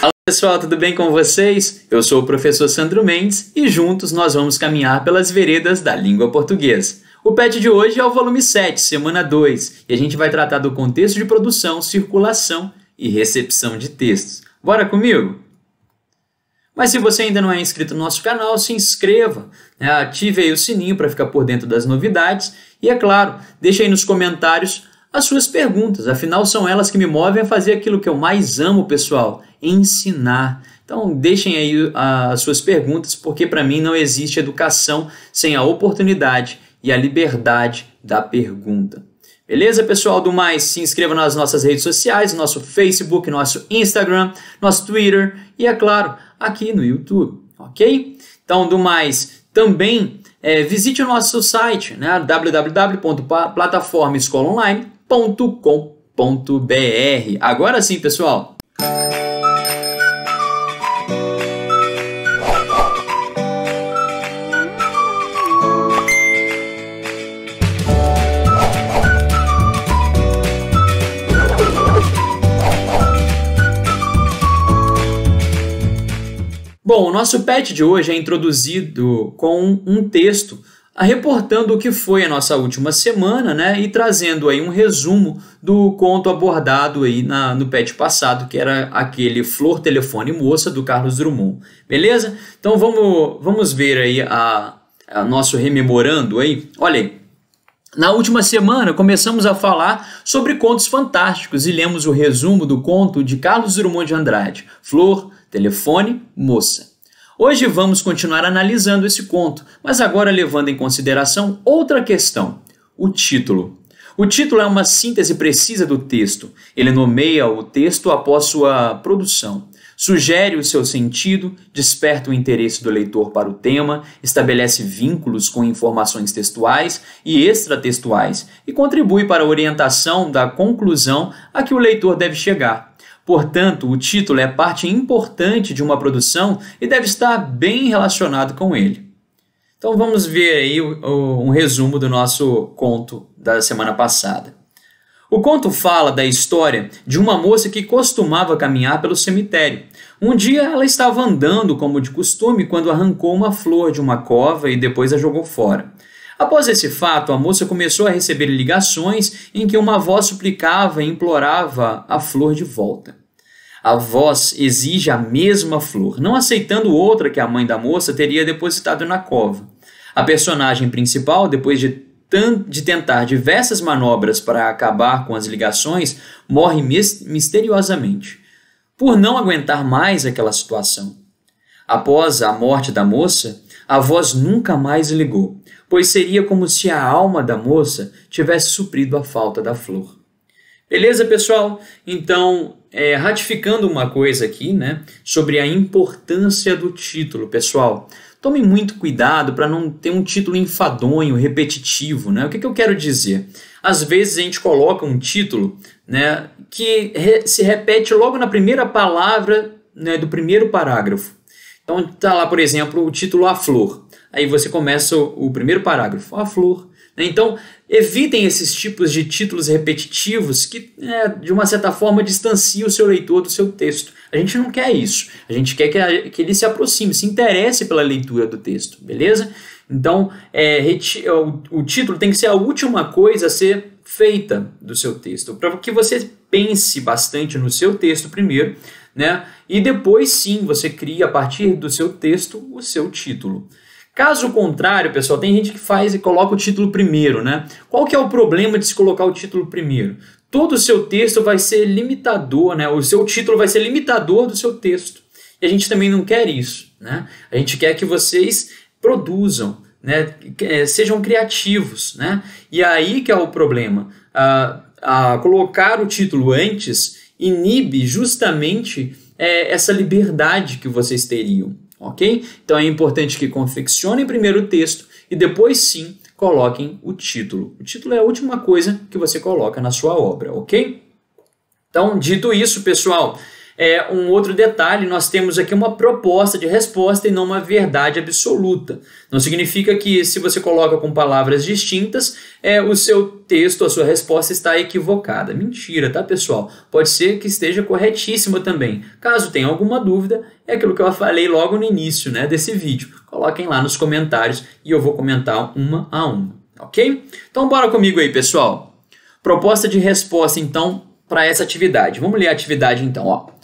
Fala pessoal, tudo bem com vocês? Eu sou o professor Sandro Mendes e juntos nós vamos caminhar pelas veredas da língua portuguesa. O PET de hoje é o volume 7, semana 2, e a gente vai tratar do contexto de produção, circulação e recepção de textos. Bora comigo? Mas se você ainda não é inscrito no nosso canal, se inscreva, né? ative aí o sininho para ficar por dentro das novidades e, é claro, deixe aí nos comentários as suas perguntas, afinal são elas que me movem a fazer aquilo que eu mais amo, pessoal, ensinar. Então, deixem aí ah, as suas perguntas, porque para mim não existe educação sem a oportunidade e a liberdade da pergunta. Beleza, pessoal? Do mais, se inscreva nas nossas redes sociais, nosso Facebook, nosso Instagram, nosso Twitter e, é claro, aqui no YouTube, ok? Então, do mais, também é, visite o nosso site, né, www.plataformaescolaonline.com.br. Agora sim, pessoal, Bom, o nosso pet de hoje é introduzido com um texto reportando o que foi a nossa última semana, né, e trazendo aí um resumo do conto abordado aí na, no pet passado, que era aquele Flor, Telefone Moça, do Carlos Drummond, beleza? Então vamos, vamos ver aí a, a nosso rememorando aí, olha aí. Na última semana, começamos a falar sobre contos fantásticos e lemos o resumo do conto de Carlos Drummond de Andrade, Flor, Telefone, Moça. Hoje vamos continuar analisando esse conto, mas agora levando em consideração outra questão: o título. O título é uma síntese precisa do texto. Ele nomeia o texto após sua produção, sugere o seu sentido, desperta o interesse do leitor para o tema, estabelece vínculos com informações textuais e extratextuais e contribui para a orientação da conclusão a que o leitor deve chegar. Portanto, o título é parte importante de uma produção e deve estar bem relacionado com ele. Então vamos ver aí um resumo do nosso conto da semana passada. O conto fala da história de uma moça que costumava caminhar pelo cemitério. Um dia ela estava andando como de costume quando arrancou uma flor de uma cova e depois a jogou fora. Após esse fato, a moça começou a receber ligações em que uma voz suplicava e implorava a flor de volta. A voz exige a mesma flor, não aceitando outra que a mãe da moça teria depositado na cova. A personagem principal, depois de, de tentar diversas manobras para acabar com as ligações, morre misteriosamente, por não aguentar mais aquela situação. Após a morte da moça, a voz nunca mais ligou, pois seria como se a alma da moça tivesse suprido a falta da flor. Beleza, pessoal? Então, é, ratificando uma coisa aqui, né, sobre a importância do título, pessoal. Tome muito cuidado para não ter um título enfadonho, repetitivo, né? O que, que eu quero dizer? Às vezes a gente coloca um título, né, que re se repete logo na primeira palavra, né, do primeiro parágrafo. Então tá lá, por exemplo, o título A Flor. Aí você começa o, o primeiro parágrafo, A Flor né? Então, evitem esses tipos de títulos repetitivos que, é, de uma certa forma, distanciam o seu leitor do seu texto. A gente não quer isso. A gente quer que, a, que ele se aproxime, se interesse pela leitura do texto, beleza? Então, é, é o, o título tem que ser a última coisa a ser feita do seu texto, para que você pense bastante no seu texto primeiro, né? E depois sim você cria a partir do seu texto o seu título. Caso contrário, pessoal, tem gente que faz e coloca o título primeiro, né? Qual que é o problema de se colocar o título primeiro? Todo o seu texto vai ser limitador, né? O seu título vai ser limitador do seu texto. E a gente também não quer isso, né? A gente quer que vocês produzam, né? Eh, sejam criativos, né? E aí que é o problema. a colocar o título antes inibe justamente é, essa liberdade que vocês teriam ok? Então é importante que confeccionem primeiro o texto e depois sim coloquem o título. O título é a última coisa que você coloca na sua obra, ok? Então, dito isso, pessoal, é, um outro detalhe, nós temos aqui uma proposta de resposta e não uma verdade absoluta. Não significa que se você coloca com palavras distintas, é, o seu texto, a sua resposta está equivocada. Mentira, tá pessoal? Pode ser que esteja corretíssima também. Caso tenha alguma dúvida, é aquilo que eu falei logo no início né, desse vídeo. Coloquem lá nos comentários e eu vou comentar uma a uma, ok? Então bora comigo aí, pessoal. Proposta de resposta, então, para essa atividade. Vamos ler a atividade então, ó.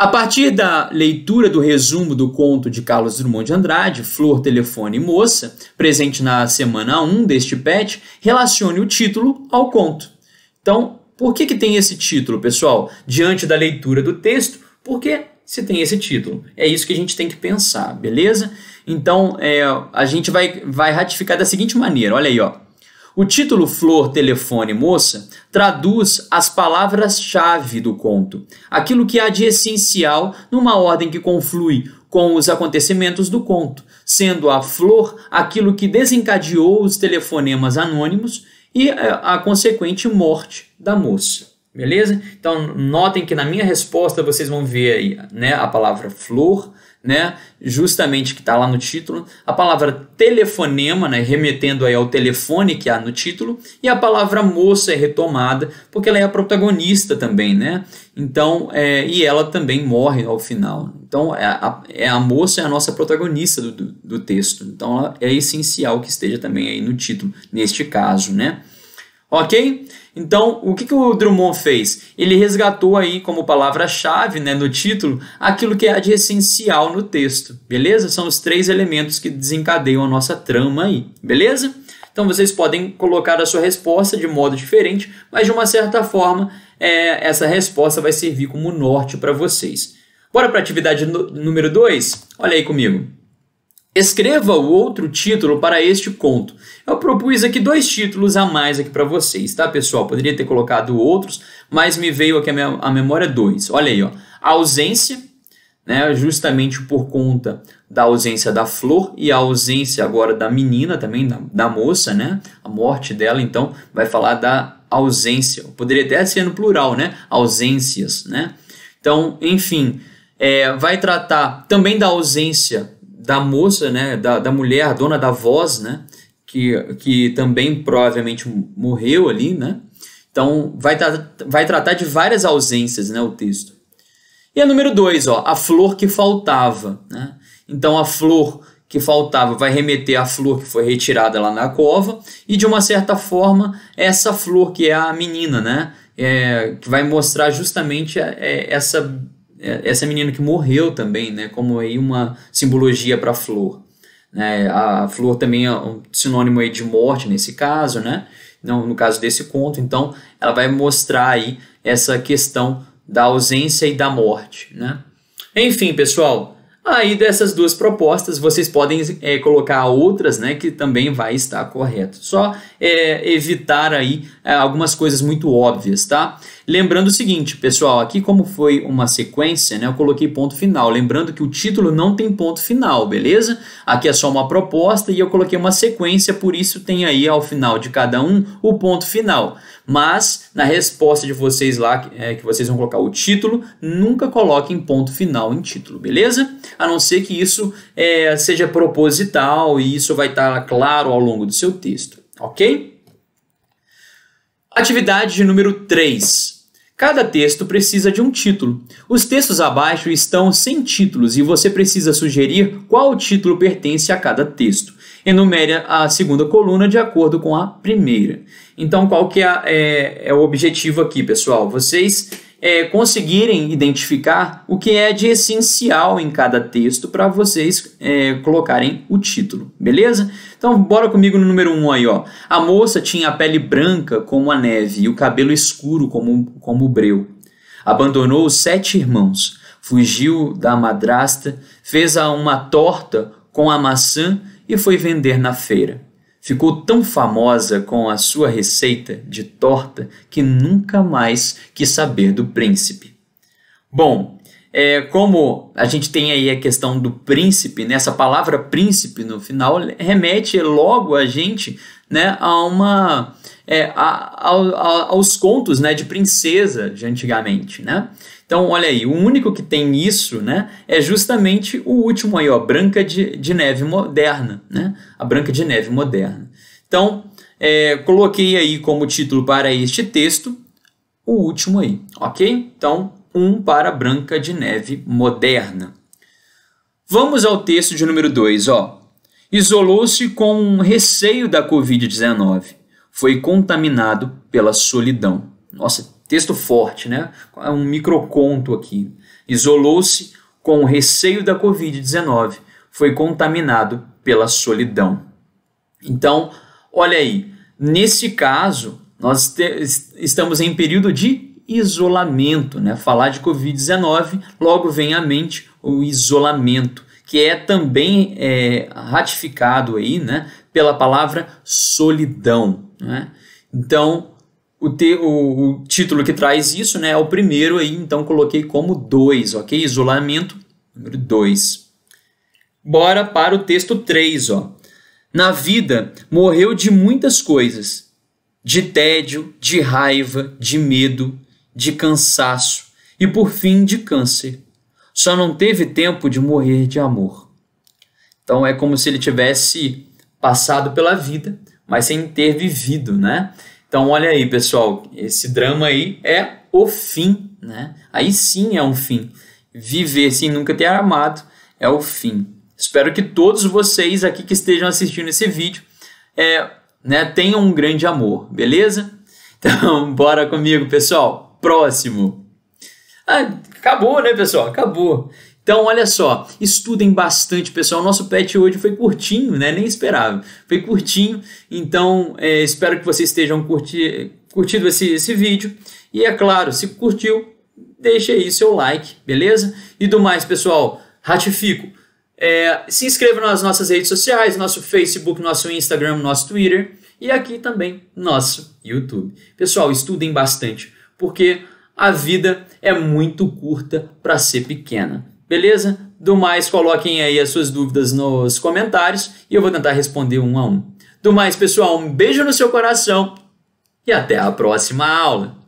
A partir da leitura do resumo do conto de Carlos Drummond de Andrade, Flor, Telefone e Moça, presente na semana 1 deste PET, relacione o título ao conto. Então, por que, que tem esse título, pessoal? Diante da leitura do texto, por que se tem esse título? É isso que a gente tem que pensar, beleza? Então, é, a gente vai, vai ratificar da seguinte maneira, olha aí, ó. O título Flor, Telefone, Moça traduz as palavras-chave do conto, aquilo que há de essencial numa ordem que conflui com os acontecimentos do conto, sendo a flor aquilo que desencadeou os telefonemas anônimos e eh, a consequente morte da moça. Beleza? Então, notem que na minha resposta vocês vão ver aí, né, a palavra flor, né? Justamente que está lá no título. A palavra telefonema, né? Remetendo aí ao telefone que há no título. E a palavra moça é retomada porque ela é a protagonista também, né? Então, é, e ela também morre ao final. Então, é a, é a moça é a nossa protagonista do, do, do texto. Então, é essencial que esteja também aí no título, neste caso, né? Ok? Então, o que, que o Drummond fez? Ele resgatou aí como palavra-chave né, no título aquilo que é de essencial no texto, beleza? São os três elementos que desencadeiam a nossa trama aí, beleza? Então, vocês podem colocar a sua resposta de modo diferente, mas de uma certa forma, é, essa resposta vai servir como norte para vocês. Bora para a atividade número 2? Olha aí comigo. Escreva o outro título para este conto. Eu propus aqui dois títulos a mais aqui para vocês, tá, pessoal? Poderia ter colocado outros, mas me veio aqui a, memória dois. Olha aí, ó. ausência, né, justamente por conta da ausência da flor e a ausência agora da menina também, da, da moça, né? A morte dela, então, vai falar da ausência. Poderia até ser no plural, né? Ausências, né? Então, enfim, é, vai tratar também da ausência da moça, né, da, da mulher, dona da voz, né, que, que também provavelmente morreu ali, né? Então vai, tra vai tratar de várias ausências, né, o texto. E a número dois, ó, a flor que faltava, né? Então a flor que faltava vai remeter à flor que foi retirada lá na cova e de uma certa forma essa flor que é a menina, né? É, que vai mostrar justamente é, essa é, essa menina que morreu também, né, como aí uma simbologia para a flor. Né, a flor também é um sinônimo aí de morte nesse caso, né, no, no caso desse conto, então ela vai mostrar aí essa questão da ausência e da morte, né. Enfim, pessoal, aí dessas duas propostas vocês podem é, colocar outras, né, que também vai estar correto. Só é, evitar aí é, algumas coisas muito óbvias, tá? Lembrando o seguinte, pessoal, aqui como foi uma sequência, né, eu coloquei ponto final. Lembrando que o título não tem ponto final, beleza? Aqui é só uma proposta e eu coloquei uma sequência, por isso tem aí ao final de cada um o ponto final. Mas na resposta de vocês lá, é, que vocês vão colocar o título, nunca coloquem ponto final em título, beleza? A não ser que isso é, seja proposital e isso vai estar claro ao longo do seu texto, ok? Atividade número 3. Cada texto precisa de um título. Os textos abaixo estão sem títulos e você precisa sugerir qual título pertence a cada texto. Enumere a segunda coluna de acordo com a primeira. Então, qual que é, é, é o objetivo aqui, pessoal? Vocês é, conseguirem identificar o que é de essencial em cada texto para vocês é, colocarem o título, beleza? Então bora comigo no número 1 um aí, ó. A moça tinha a pele branca como a neve e o cabelo escuro como, como o breu. Abandonou os sete irmãos, fugiu da madrasta, fez uma torta com a maçã e foi vender na feira. Ficou tão famosa com a sua receita de torta que nunca mais quis saber do príncipe. Bom, é, como a gente tem aí a questão do príncipe, né? essa palavra príncipe no final remete logo a gente né, a uma é, a, a, a, aos contos né, de princesa de antigamente. Né? Então, olha aí, o único que tem isso né, é justamente o último aí, ó, Branca de, de Neve Moderna. Né? A Branca de Neve Moderna. Então, é, coloquei aí como título para este texto o último aí, ok? Então, um para Branca de Neve Moderna. Vamos ao texto de número 2, ó isolou-se com um receio da Covid-19. Foi contaminado pela solidão. Nossa, texto forte, né? É um microconto aqui. Isolou-se com o receio da Covid-19. Foi contaminado pela solidão. Então, olha aí, nesse caso, nós estamos em período de isolamento, né? Falar de Covid-19, logo vem à mente o isolamento que é também é, ratificado aí, né, pela palavra solidão. Né? Então, o, te, o, o, título que traz isso né, é o primeiro aí, então coloquei como dois, ok? Isolamento número dois. Bora para o texto 3, ó. Na vida, morreu de muitas coisas: de tédio, de raiva, de medo, de cansaço e por fim de câncer só não teve tempo de morrer de amor. Então é como se ele tivesse passado pela vida, mas sem ter vivido, né? Então olha aí, pessoal, esse drama aí é o fim, né? Aí sim é um fim. Viver sem nunca ter amado é o fim. Espero que todos vocês aqui que estejam assistindo esse vídeo é, né, tenham um grande amor, beleza? Então, bora comigo, pessoal. Próximo! Ah, acabou, né, pessoal? Acabou. Então, olha só, estudem bastante, pessoal. Nosso pet hoje foi curtinho, né? Nem esperava. Foi curtinho, então é, espero que vocês estejam curti curtindo esse, esse vídeo. E é claro, se curtiu, deixa aí seu like, beleza? E do mais, pessoal, ratifico. É, se inscreva nas nossas redes sociais, nosso Facebook, nosso Instagram, nosso Twitter e aqui também nosso YouTube. Pessoal, estudem bastante, porque a vida é muito curta para ser pequena. Beleza? Do mais, coloquem aí as suas dúvidas nos comentários e eu vou tentar responder um a um. Do mais, pessoal, um beijo no seu coração e até a próxima aula!